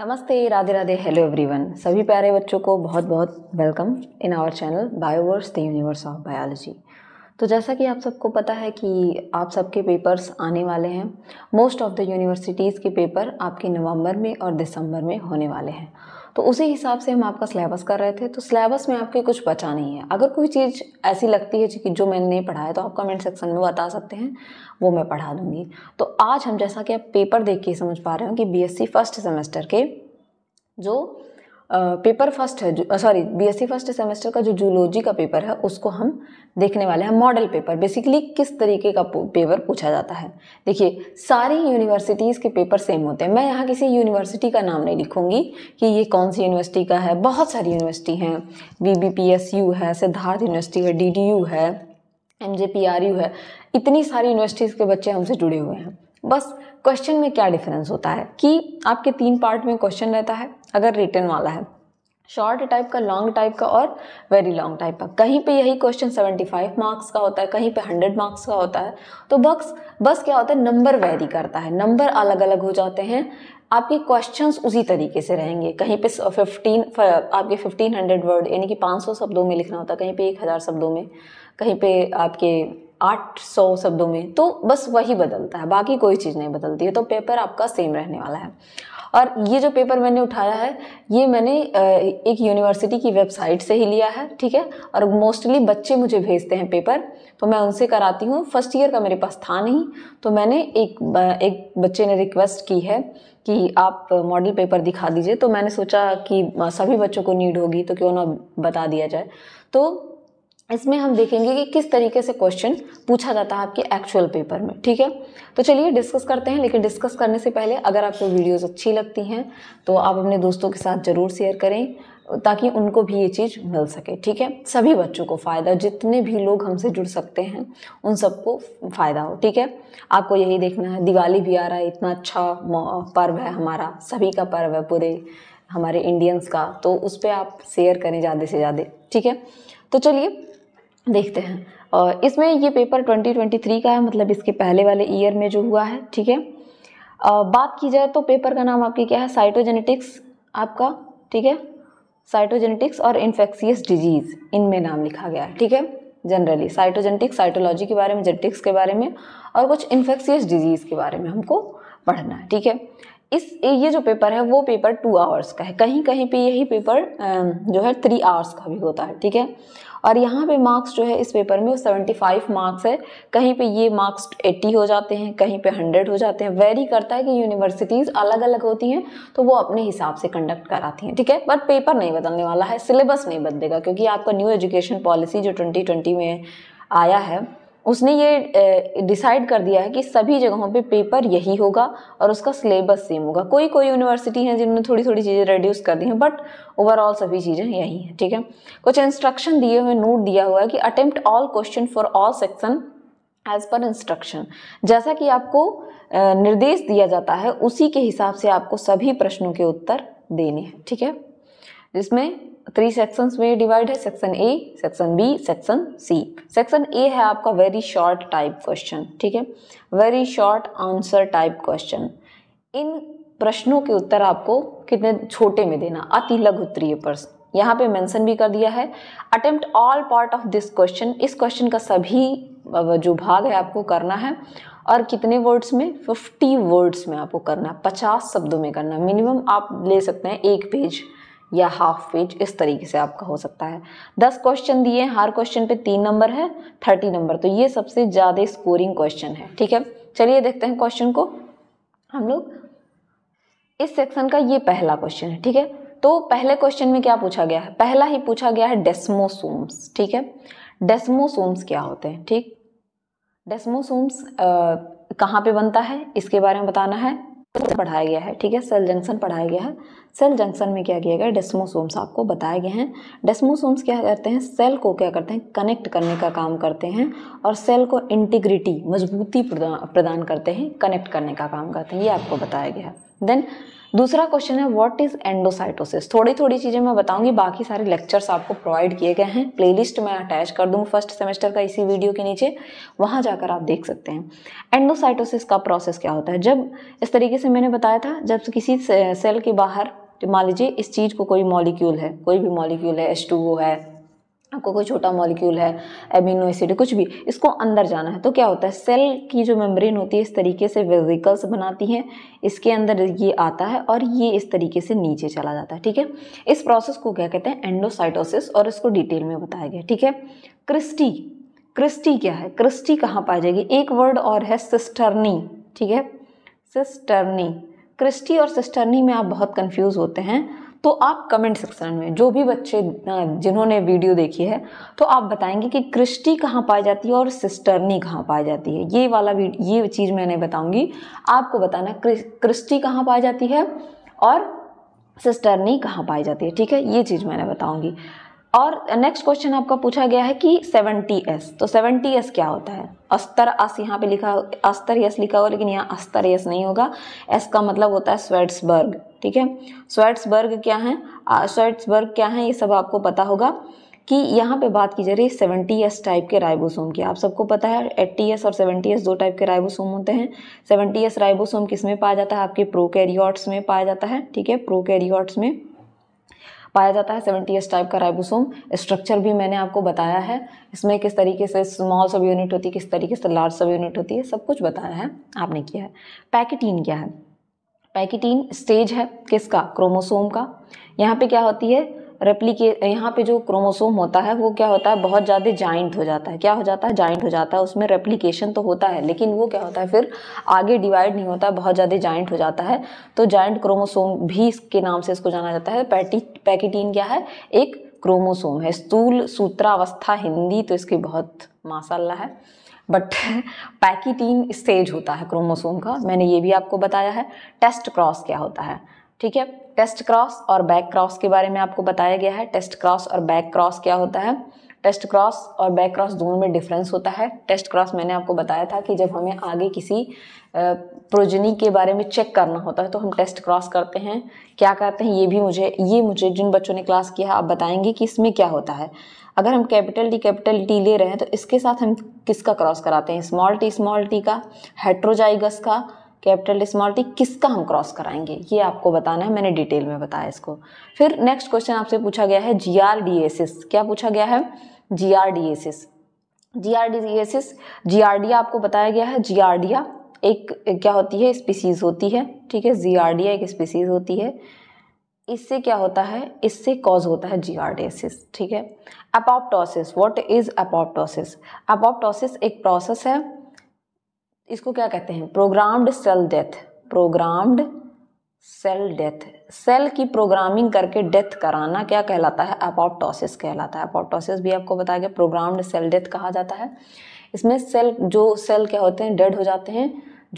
नमस्ते Radhe Radhe hello everyone सभी प्यारे बच्चों को बहुत बहुत welcome in our channel Bioverse the universe of biology तो जैसा कि आप सबको पता है कि आप सबके पेपर्स आने वाले हैं मोस्ट ऑफ द यूनिवर्सिटीज़ के पेपर आपके नवंबर में और दिसंबर में होने वाले हैं तो उसी हिसाब से हम आपका सिलेबस कर रहे थे तो सिलेबस में आपके कुछ बचा नहीं है अगर कोई चीज़ ऐसी लगती है कि जो मैंने नहीं पढ़ा है तो आप कमेंट सेक्शन में बता सकते हैं वो मैं पढ़ा दूँगी तो आज हम जैसा कि आप पेपर देख के समझ पा रहे हो कि बी फर्स्ट सेमेस्टर के जो पेपर फर्स्ट है सॉरी बीएससी फर्स्ट सेमेस्टर का जो जूलॉजी का पेपर है उसको हम देखने वाले हैं मॉडल पेपर बेसिकली किस तरीके का पेपर पूछा जाता है देखिए सारी यूनिवर्सिटीज़ के पेपर सेम होते हैं मैं यहाँ किसी यूनिवर्सिटी का नाम नहीं लिखूँगी कि ये कौन सी यूनिवर्सिटी का है बहुत सारी यूनिवर्सिटी हैं यू है सिद्धार्थ यूनिवर्सिटी है डी है एम है इतनी सारी यूनिवर्सिटीज़ के बच्चे हमसे जुड़े हुए हैं बस क्वेश्चन में क्या डिफरेंस होता है कि आपके तीन पार्ट में क्वेश्चन रहता है अगर रिटर्न वाला है शॉर्ट टाइप का लॉन्ग टाइप का और वेरी लॉन्ग टाइप का कहीं पे यही क्वेश्चन 75 मार्क्स का होता है कहीं पे 100 मार्क्स का होता है तो बस बस क्या होता है नंबर वेरी करता है नंबर अलग अलग हो जाते हैं आपके क्वेश्चंस उसी तरीके से रहेंगे कहीं पे 15 आपके 1500 वर्ड यानी कि 500 शब्दों में लिखना होता है कहीं पे 1000 शब्दों में कहीं पे आपके आठ सौ शब्दों में तो बस वही बदलता है बाकी कोई चीज़ नहीं बदलती है तो पेपर आपका सेम रहने वाला है और ये जो पेपर मैंने उठाया है ये मैंने एक यूनिवर्सिटी की वेबसाइट से ही लिया है ठीक है और मोस्टली बच्चे मुझे भेजते हैं पेपर तो मैं उनसे कराती हूँ फर्स्ट ईयर का मेरे पास था नहीं तो मैंने एक एक बच्चे ने रिक्वेस्ट की है कि आप मॉडल पेपर दिखा दीजिए तो मैंने सोचा कि हाँ, सभी बच्चों को नीड होगी तो क्यों ना बता दिया जाए तो इसमें हम देखेंगे कि किस तरीके से क्वेश्चन पूछा जाता है आपके एक्चुअल पेपर में ठीक है तो चलिए डिस्कस करते हैं लेकिन डिस्कस करने से पहले अगर आपको वीडियोस अच्छी लगती हैं तो आप अपने दोस्तों के साथ ज़रूर शेयर करें ताकि उनको भी ये चीज़ मिल सके ठीक है सभी बच्चों को फ़ायदा जितने भी लोग हमसे जुड़ सकते हैं उन सबको फ़ायदा हो ठीक है आपको यही देखना है दिवाली भी आ रहा है इतना अच्छा पर्व है हमारा सभी का पर्व है पूरे हमारे इंडियंस का तो उस पर आप शेयर करें ज़्यादा से ज़्यादा ठीक है तो चलिए देखते हैं और इसमें ये पेपर 2023 का है मतलब इसके पहले वाले ईयर में जो हुआ है ठीक है बात की जाए तो पेपर का नाम आपकी क्या है साइटोजेनेटिक्स आपका ठीक है साइटोजेनेटिक्स और इन्फेक्सियस डिजीज़ इनमें नाम लिखा गया है ठीक है जनरली साइटोजेनेटिक्स साइटोलॉजी के बारे में जेनेटिक्स के बारे में और कुछ इन्फेक्सियस डिजीज़ के बारे में हमको पढ़ना है ठीक है इस ये जो पेपर है वो पेपर टू आवर्स का है कहीं कहीं पे यही पेपर जो है थ्री आवर्स का भी होता है ठीक है और यहाँ पे मार्क्स जो है इस पेपर में वो 75 मार्क्स है कहीं पे ये मार्क्स 80 हो जाते हैं कहीं पे 100 हो जाते हैं वेरी करता है कि यूनिवर्सिटीज़ अलग अलग होती हैं तो वो अपने हिसाब से कंडक्ट कराती हैं ठीक है बट पेपर नहीं बदलने वाला है सिलेबस नहीं बदलेगा क्योंकि आपका न्यू एजुकेशन पॉलिसी जो ट्वेंटी में आया है उसने ये डिसाइड कर दिया है कि सभी जगहों पे पेपर यही होगा और उसका सिलेबस सेम होगा कोई कोई यूनिवर्सिटी हैं जिन्होंने थोड़ी थोड़ी चीज़ें रेड्यूस कर दी हैं बट ओवरऑल सभी चीज़ें यही हैं ठीक है कुछ इंस्ट्रक्शन दिए हुए नोट दिया हुआ है कि attempt all question for all section as per instruction जैसा कि आपको निर्देश दिया जाता है उसी के हिसाब से आपको सभी प्रश्नों के उत्तर देने हैं ठीक है जिसमें थ्री सेक्शंस में डिवाइड है section A section B section C section A है आपका वेरी शॉर्ट टाइप क्वेश्चन ठीक है very short answer type question इन प्रश्नों के उत्तर आपको कितने छोटे में देना अति लघु उत्तरीय प्रश्न यहाँ पे मेंशन भी कर दिया है attempt all part of this question इस क्वेश्चन का सभी जो भाग है आपको करना है और कितने वर्ड्स में फिफ्टी वर्ड्स में आपको करना है पचास शब्दों में करना मिनिमम आप ले सकते हैं एक पेज या हाफ पेज इस तरीके से आपका हो सकता है दस क्वेश्चन दिए हर क्वेश्चन पे तीन नंबर है थर्टी नंबर तो ये सबसे ज़्यादा स्कोरिंग क्वेश्चन है ठीक है चलिए देखते हैं क्वेश्चन को हम लोग इस सेक्शन का ये पहला क्वेश्चन है ठीक है तो पहले क्वेश्चन में क्या पूछा गया है पहला ही पूछा गया है डेस्मोसोम्स ठीक है डेस्मोसोम्स क्या होते हैं ठीक डेस्मोसोम्स कहाँ पे बनता है इसके बारे में बताना है तो पढ़ाया गया है ठीक है सेल जंक्शन पढ़ाया गया है सेल जंक्शन में क्या किया गया डेस्मोसोम्स आपको बताए गए हैं डेस्मोसोम्स क्या करते हैं सेल को क्या करते हैं कनेक्ट करने का काम करते हैं और सेल को इंटीग्रिटी मजबूती प्रदान करते हैं कनेक्ट करने का काम करते हैं ये आपको बताया गया है देन दूसरा क्वेश्चन है व्हाट इज एंडोसाइटोसिस थोड़ी थोड़ी चीजें मैं बताऊंगी बाकी सारे लेक्चर्स आपको प्रोवाइड किए गए हैं प्लेलिस्ट मैं अटैच कर दूंगी फर्स्ट सेमेस्टर का इसी वीडियो के नीचे वहां जाकर आप देख सकते हैं एंडोसाइटोसिस का प्रोसेस क्या होता है जब इस तरीके से मैंने बताया था जब किसी सेल के बाहर मान लीजिए इस चीज को कोई मॉलिक्यूल है कोई भी मॉलिक्यूल है एस है आपको कोई छोटा मॉलिक्यूल है एमिनो एसिड कुछ भी इसको अंदर जाना है तो क्या होता है सेल की जो मेम्ब्रेन होती है इस तरीके से वेजिकल्स बनाती हैं इसके अंदर ये आता है और ये इस तरीके से नीचे चला जाता है ठीक है इस प्रोसेस को क्या कहते हैं एंडोसाइटोसिस और इसको डिटेल में बताया गया ठीक है क्रिस्टी क्रिस्टी क्या है क्रिस्टी कहाँ पाई जाएगी एक वर्ड और है सिस्टर्नी ठीक है सिस्टर्नी क्रिस्टी और सिस्टर्नी में आप बहुत कन्फ्यूज़ होते हैं तो आप कमेंट सेक्शन में जो भी बच्चे जिन्होंने वीडियो देखी है तो आप बताएंगे कि क्रिस्टी कहाँ पाई जाती है और सिस्टर्नी कहाँ पाई जाती है ये वाला ये चीज़ मैंने बताऊंगी आपको बताना क्रिस्टी कहाँ पाई जाती है और सिस्टर्नी कहाँ पाई जाती है ठीक है ये चीज़ मैंने बताऊंगी और नेक्स्ट क्वेश्चन आपका पूछा गया है कि सेवन टी एस तो सेवन एस क्या होता है अस्तर अस यहाँ पे लिखा अस्तर यस लिखा होगा लेकिन यहाँ अस्तर यस नहीं होगा एस का मतलब होता है स्वेट्सबर्ग ठीक है स्वेट्सबर्ग क्या है स्वेट्सबर्ग क्या है ये सब आपको पता होगा कि यहाँ पे बात की जा रही है सेवेंटी एस टाइप के राइबोसोम की आप सबको पता है एट्टी एस और सेवेंटी एस दो टाइप के राइबोसोम होते हैं सेवेंटी एस राइबोसोम किस में पाया जाता है आपके प्रोकैरियोट्स में पाया जाता है ठीक है प्रोकैरियोट्स में पाया जाता है सेवेंटी एस टाइप का राइबोसोम स्ट्रक्चर भी मैंने आपको बताया है इसमें किस तरीके से स्मॉल सब यूनिट होती है किस तरीके से लार्ज सब यूनिट होती है सब कुछ बताया है आपने किया है पैकेटीन क्या है पैकेटीन स्टेज है किसका क्रोमोसोम का यहाँ पे क्या होती है रेप्लीके यहाँ पे जो क्रोमोसोम होता है वो क्या होता है बहुत ज़्यादा जॉइंट हो जाता है क्या हो जाता है जॉइंट हो जाता है उसमें रेप्लीकेशन तो होता है लेकिन वो क्या होता है फिर आगे डिवाइड नहीं होता है बहुत ज़्यादा जॉइंट हो जाता है तो जॉइंट क्रोमोसोम भी इसके नाम से इसको जाना जाता है पैटी पैकेटीन क्या है एक क्रोमोसोम है स्थूल सूत्रावस्था हिंदी तो इसकी बहुत माशाला है बट पैकिटीन स्टेज होता है क्रोमोसोम का मैंने ये भी आपको बताया है टेस्ट क्रॉस क्या होता है ठीक है टेस्ट क्रॉस और बैक क्रॉस के बारे में आपको बताया गया है टेस्ट क्रॉस और बैक क्रॉस क्या होता है टेस्ट क्रॉस और बैक क्रॉस दोनों में डिफरेंस होता है टेस्ट क्रॉस मैंने आपको बताया था कि जब हमें आगे किसी प्रोजनी के बारे में चेक करना होता है तो हम टेस्ट क्रॉस करते हैं क्या करते हैं ये भी मुझे ये मुझे जिन बच्चों ने क्लास किया आप बताएंगे कि इसमें क्या होता है अगर हम कैपिटल डी कैपिटल टी ले रहे हैं तो इसके साथ हम किसका क्रॉस कराते हैं स्मॉल टी स्मॉल टी का हेट्रोजाइगस का कैपिटल स्मॉल टी किसका हम क्रॉस कराएंगे ये आपको बताना है मैंने डिटेल में बताया इसको फिर नेक्स्ट क्वेश्चन आपसे पूछा गया है जी आर डी एसिस क्या पूछा गया है जी आर डी एसिस जी आर डी एसिस जी आर डी आपको बताया गया है जी आर एक क्या होती है स्पीसीज होती है ठीक है जी आर डी एक स्पीसीज होती है इससे क्या होता है इससे कॉज होता है जीआरडेसिस ठीक है apoptosis what is apoptosis apoptosis एक प्रोसेस है इसको क्या कहते हैं programmed cell death programmed cell death cell की प्रोग्रामिंग करके डेथ कराना क्या कहलाता है अपॉप्टोसिस कहलाता है अपॉप्टोसिस भी आपको बताया गया प्रोग्राम्ड सेल डेथ कहा जाता है इसमें सेल जो सेल क्या होते हैं डेड हो जाते हैं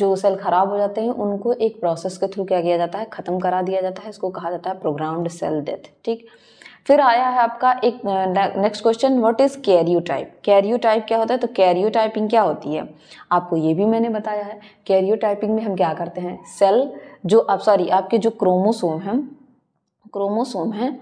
जो सेल खराब हो जाते हैं उनको एक प्रोसेस के थ्रू क्या किया जाता है ख़त्म करा दिया जाता है इसको कहा जाता है प्रोग्राम्ड सेल डेथ ठीक फिर आया है आपका एक next question what is karyotype karyotype क्या होता है तो कैरियो टाइपिंग क्या होती है आपको ये भी मैंने बताया है कैरियो टाइपिंग में हम क्या करते हैं सेल जो आप सॉरी आपके जो क्रोमोसोम हैं क्रोमोसोम हैं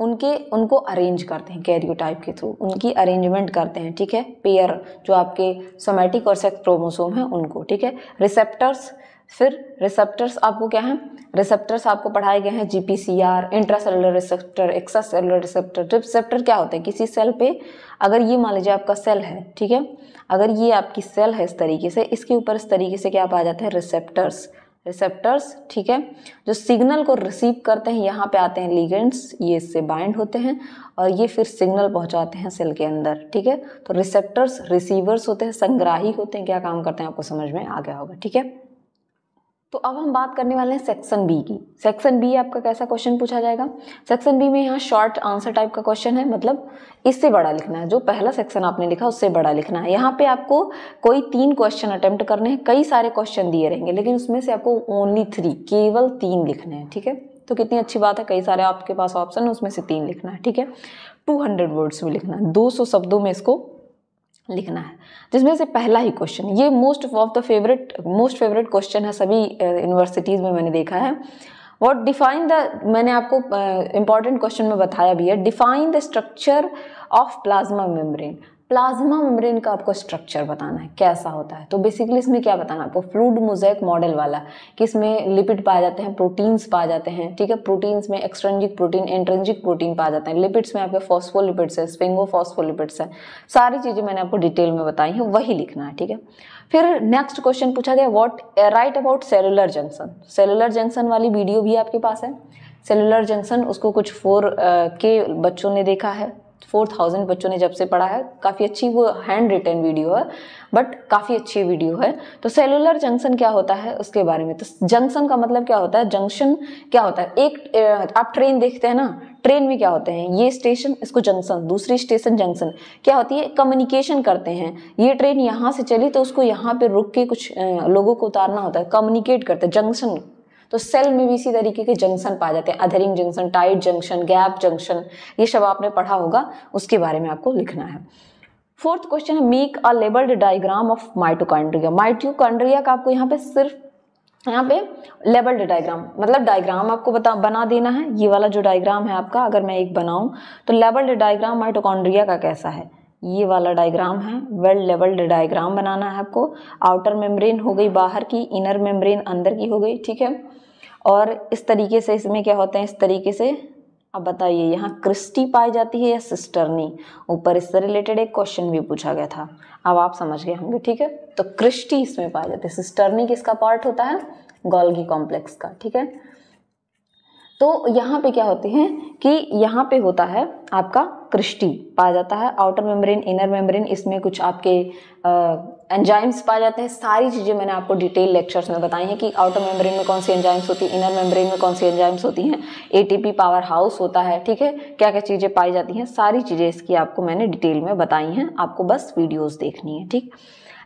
उनके उनको अरेंज करते हैं कैरियो टाइप के थ्रू उनकी अरेंजमेंट करते हैं ठीक है पेयर जो आपके सोमेटिक और सेक्स क्रोमोसोम हैं उनको ठीक है रिसेप्टर्स फिर रिसेप्टर्स आपको क्या है रिसेप्टर्स आपको पढ़ाए गए हैं G P C R intracellular receptor extracellular receptor receptor क्या होते हैं किसी सेल पे अगर ये मान लीजिए आपका सेल है ठीक है अगर ये आपकी सेल है इस तरीके से इसके ऊपर इस तरीके से क्या पाया जाता है रिसेप्टर्स रिसेप्टर्स ठीक है जो सिग्नल को रिसीव करते हैं यहाँ पे आते हैं लीगेंट्स ये इससे बाइंड होते हैं और ये फिर सिग्नल पहुँचाते हैं सेल के अंदर ठीक है तो रिसेप्टर्स रिसीवर्स होते हैं संग्राही होते हैं क्या काम करते हैं आपको समझ में आ गया होगा ठीक है तो अब हम बात करने वाले हैं सेक्शन बी की सेक्शन बी आपका कैसा क्वेश्चन पूछा जाएगा सेक्शन बी में यहाँ शॉर्ट आंसर टाइप का क्वेश्चन है मतलब इससे बड़ा लिखना है जो पहला सेक्शन आपने लिखा उससे बड़ा लिखना है यहाँ पे आपको कोई तीन क्वेश्चन अटेम्प्ट करने हैं कई सारे क्वेश्चन दिए रहेंगे लेकिन उसमें से आपको ओनली थ्री केवल तीन लिखने हैं ठीक है तो कितनी अच्छी बात है कई सारे आपके पास ऑप्शन है उसमें से तीन लिखना है ठीक है टू वर्ड्स में लिखना है दो शब्दों में इसको लिखना है जिसमें से पहला ही क्वेश्चन ये most of the favourite most favourite question है सभी यूनिवर्सिटीज़ में मैंने देखा है वॉट डिफाइन द मैंने आपको इम्पॉर्टेंट uh, क्वेश्चन में बताया भी है define the structure of plasma membrane plasma membrane का आपको स्ट्रक्चर बताना है कैसा होता है तो बेसिकली इसमें क्या बताना आपको फ्लूड मोजैक मॉडल वाला कि इसमें लिपिड पाए जाते हैं प्रोटीन्स पाए जाते हैं ठीक है प्रोटीन्स में एक्सट्रेंजिक प्रोटीन एंट्रेंजिक प्रोटीन पाए जाते हैं लिपिड्स में आपके फॉस्फोलिपिड्स है स्पेंगो फॉस्फोलिपिड्स है सारी चीज़ें मैंने आपको डिटेल में बताई हैं वही लिखना है ठीक है फिर नेक्स्ट क्वेश्चन पूछा गया what write about cellular junction cellular junction वाली वीडियो भी आपके पास है सेलुलर जंक्शन उसको कुछ फोर uh, के बच्चों ने देखा है फोर थाउजेंड बच्चों ने जब से पढ़ा है काफ़ी अच्छी वो हैंड रिटर्न वीडियो है बट काफ़ी अच्छी वीडियो है तो सेलुलर जंक्शन क्या होता है उसके बारे में तो जंक्शन का मतलब क्या होता है जंक्शन क्या होता है एक आप ट्रेन देखते हैं ना ट्रेन में क्या होते हैं ये स्टेशन इसको जंक्शन दूसरी स्टेशन जंक्शन क्या होती है कम्युनिकेशन करते हैं ये ट्रेन यहाँ से चली तो उसको यहाँ पे रुक के कुछ लोगों को उतारना होता है कम्युनिकेट करते हैं जंक्शन तो सेल में भी इसी तरीके के जंक्शन पाए जाते हैं adhering junction tight junction gap junction ये सब आपने पढ़ा होगा उसके बारे में आपको लिखना है फोर्थ क्वेश्चन है make a labelled diagram of mitochondria mitochondria का आपको यहाँ पे सिर्फ यहाँ पे लेबल्ड डायग्राम मतलब डायग्राम आपको बता बना देना है ये वाला जो डायग्राम है आपका अगर मैं एक बनाऊँ तो लेबल्ड डायग्राम माइटोकॉन्ड्रिया का कैसा है ये वाला डायग्राम है वेल लेवल्ड डायग्राम बनाना है आपको आउटर मेम्ब्रेन हो गई बाहर की इनर मेम्ब्रेन अंदर की हो गई ठीक है और इस तरीके से इसमें क्या होते हैं इस तरीके से अब बताइए यहाँ क्रिस्टी पाई जाती है या सिस्टरनी ऊपर इससे रिलेटेड एक क्वेश्चन भी पूछा गया था अब आप समझ गए होंगे ठीक है तो क्रिस्टी इसमें पाए जाती है सिस्टरनी किसका पार्ट होता है गोल्गी कॉम्प्लेक्स का ठीक है तो यहाँ पे क्या होते हैं कि यहाँ पे होता है आपका क्रिस्टी पाया जाता है आउटर मेम्ब्रेन इनर मेम्ब्रेन इसमें कुछ आपके एंजाइम्स पाए जाते हैं सारी चीज़ें मैंने आपको डिटेल लेक्चर्स में बताई हैं कि आउटर मेम्ब्रेन में कौन सी एंजाइम्स होती हैं इनर मेम्ब्रेन में कौन सी एंजाइम्स होती हैं एटीपी पावर हाउस होता है ठीक है क्या क्या चीज़ें पाई जाती हैं सारी चीज़ें इसकी आपको मैंने डिटेल में बताई हैं आपको बस वीडियोज़ देखनी है ठीक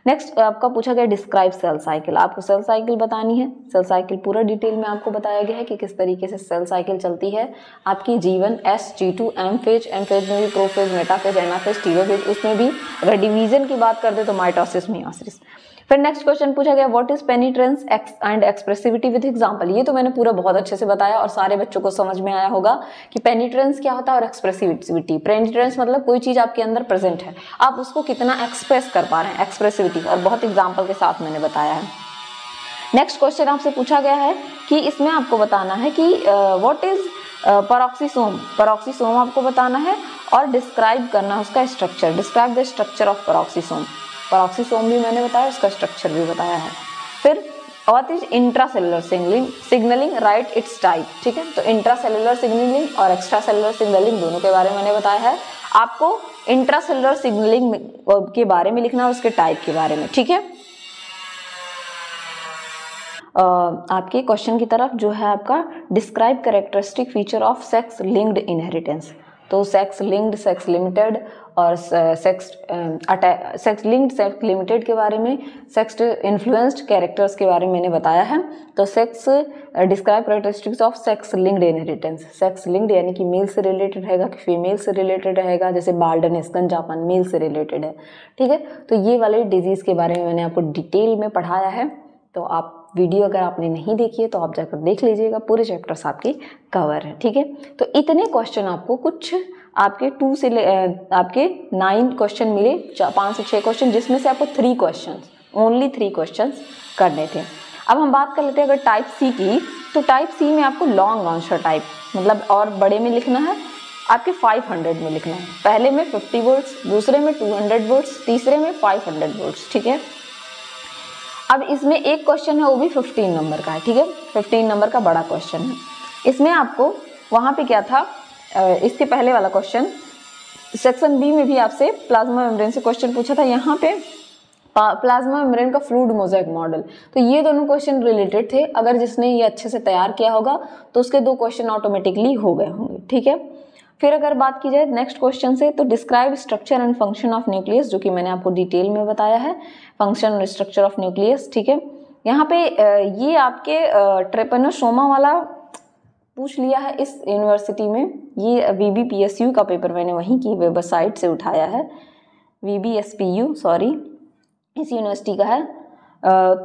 नेक्स्ट आपका पूछा गया डिस्क्राइब सेल साइकिल आपको सेल साइकिल बतानी है सेल साइकिल पूरा डिटेल में आपको बताया गया है कि किस तरीके से सेल साइकिल चलती है आपकी जीवन S G two M phase M phase में भी prophase metaphase anaphase telophase उसमें भी अगर डिवीजन की बात कर दे तो माइटोसिस मियोसिस फिर नेक्स्ट क्वेश्चन पूछा गया what is penetrance and expressivity with example ये तो मैंने पूरा बहुत अच्छे से बताया और सारे बच्चों को समझ में आया होगा कि पेनिट्रेंस क्या होता है और एक्सप्रेसिविटी पेनिट्रेंस मतलब कोई चीज़ आपके अंदर प्रेजेंट है आप उसको कितना एक्सप्रेस कर पा रहे हैं एक्सप्रेसिविटी और बहुत एग्जाम्पल के साथ मैंने बताया है नेक्स्ट क्वेश्चन आपसे पूछा गया है कि इसमें आपको बताना है कि वॉट इज परोक्सीसोम परोक्सीसोम आपको बताना है और डिस्क्राइब करना है उसका structure describe the structure of peroxisome peroxisome भी मैंने बताया उसका स्ट्रक्चर भी बताया है फिर what is cellular signalling signalling write its type ठीक है तो सेलुलर सिग्नलिंग और एक्स्ट्रा सेलुलर सिग्नलिंग दोनों के बारे में मैंने बताया है आपको सेलुलर सिग्नलिंग के बारे में लिखना है उसके टाइप के बारे में ठीक है आपके क्वेश्चन की तरफ जो है आपका describe characteristic feature of sex linked inheritance तो सेक्स लिंक्ड सेक्स लिमिटेड और sex sex linked sex limited के बारे में सेक्स इन्फ्लुएंस्ड कैरेक्टर्स के बारे में मैंने बताया है तो sex describe characteristics of sex linked inheritance sex linked यानी कि मेल से रिलेटेड रहेगा कि फीमेल से रिलेटेड रहेगा जैसे बाल्डन एस्कन जापान मेल से रिलेटेड है ठीक है तो ये वाले डिजीज़ के बारे में मैंने आपको डिटेल में पढ़ाया है तो आप वीडियो अगर आपने नहीं देखी है तो आप जाकर देख लीजिएगा पूरे चैप्टर्स आपके कवर है ठीक है तो इतने क्वेश्चन आपको कुछ आपके टू से आपके नाइन क्वेश्चन मिले पाँच से छः क्वेश्चन जिसमें से आपको three question only three question करने थे अब हम बात कर लेते हैं अगर टाइप सी की तो टाइप सी में आपको लॉन्ग आंसर टाइप मतलब और बड़े में लिखना है आपके 500 में लिखना है पहले में 50 वर्ड्स दूसरे में 200 वर्ड्स तीसरे में 500 वर्ड्स ठीक है अब इसमें एक क्वेश्चन है वो भी 15 नंबर का है ठीक है 15 नंबर का बड़ा क्वेश्चन है इसमें आपको वहाँ पे क्या था इसके पहले वाला क्वेश्चन सेक्शन बी में भी आपसे प्लाज्मा मेम्ब्रेन से क्वेश्चन पूछा था यहाँ पे प्लाज्मा मेम्ब्रेन का फ्लूड मोजैक मॉडल तो ये दोनों क्वेश्चन रिलेटेड थे अगर जिसने ये अच्छे से तैयार किया होगा तो उसके दो क्वेश्चन ऑटोमेटिकली हो गए होंगे ठीक है फिर अगर बात की जाए नेक्स्ट क्वेश्चन से तो describe structure and function of nucleus जो कि मैंने आपको डिटेल में बताया है फंक्शन और स्ट्रक्चर ऑफ न्यूक्लियस ठीक है यहाँ पे ये आपके ट्रेपनोसोमा वाला पूछ लिया है इस यूनिवर्सिटी में ये V B P S U का पेपर मैंने वहीं की वेबसाइट से उठाया है V B S P U sorry इस यूनिवर्सिटी का है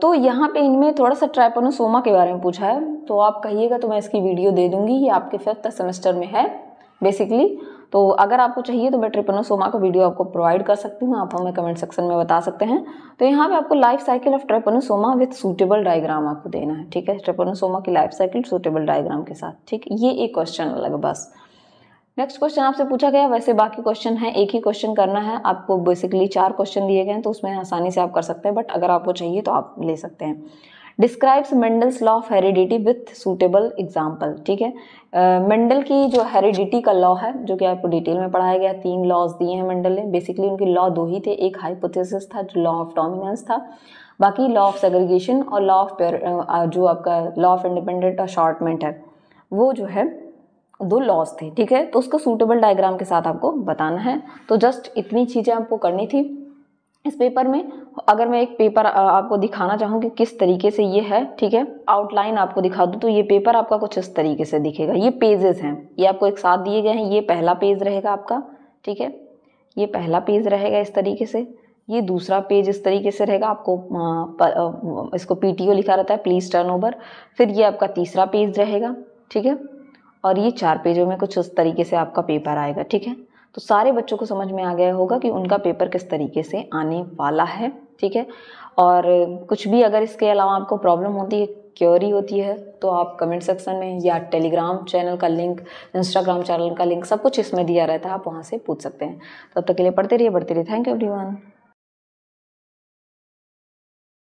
तो यहाँ पे इनमें थोड़ा सा ट्राइपोनोसोमा के बारे में पूछा है तो आप कहिएगा तो मैं इसकी वीडियो दे दूँगी ये आपके फिफ्थ सेमेस्टर में है बेसिकली तो अगर आपको चाहिए तो मैं ट्रिपनोसोमा का वीडियो आपको प्रोवाइड कर सकती हूँ आप हमें कमेंट सेक्शन में बता सकते हैं तो यहाँ पे आपको life cycle of trypanosoma with suitable diagram आपको देना है ठीक है ट्रिपनोसोमा की लाइफ साइकिल सूटेबल डायग्राम के साथ ठीक ये एक क्वेश्चन अलग बस नेक्स्ट क्वेश्चन आपसे पूछा गया वैसे बाकी क्वेश्चन है एक ही क्वेश्चन करना है आपको बेसिकली चार क्वेश्चन दिए गए हैं तो उसमें आसानी से आप कर सकते हैं बट अगर आपको चाहिए तो आप ले सकते हैं describes Mendel's law of heredity with suitable example ठीक है मेंडल uh, की जो हेरिडिटी का लॉ है जो कि आपको डिटेल में पढ़ाया गया तीन लॉज दिए हैं मेंडल ने बेसिकली उनके लॉ दो ही थे एक हाइपोथेसिस था जो लॉ ऑफ डोमिनेंस था बाकी लॉ ऑफ सेग्रीगेशन और लॉ ऑफ uh, uh, जो आपका लॉ ऑफ इंडिपेंडेंट अशॉर्टमेंट है वो जो है दो लॉज थे ठीक है तो उसका सूटेबल डायग्राम के साथ आपको बताना है तो जस्ट इतनी चीज़ें आपको करनी थी इस पेपर में अगर मैं एक पेपर आपको दिखाना चाहूँ कि किस तरीके से ये है ठीक है आउटलाइन आपको दिखा दूँ तो ये पेपर आपका कुछ इस तरीके से दिखेगा ये पेजेस हैं ये आपको एक साथ दिए गए हैं ये पहला पेज रहेगा आपका ठीक है ये पहला पेज रहेगा इस तरीके से ये दूसरा पेज इस तरीके से रहेगा आपको इसको पी लिखा रहता है प्लीज़ टर्न ओवर फिर ये आपका तीसरा पेज रहेगा ठीक है और ये चार पेजों में कुछ उस तरीके से आपका पेपर आएगा ठीक है तो सारे बच्चों को समझ में आ गया होगा कि उनका पेपर किस तरीके से आने वाला है ठीक है और कुछ भी अगर इसके अलावा आपको प्रॉब्लम होती है क्योरी होती है तो आप कमेंट सेक्शन में या टेलीग्राम चैनल का लिंक इंस्टाग्राम चैनल का लिंक सब कुछ इसमें दिया रहता है आप वहाँ से पूछ सकते हैं तब तक के लिए पढ़ते रहिए बढ़ते रहिए थैंक यू एवरी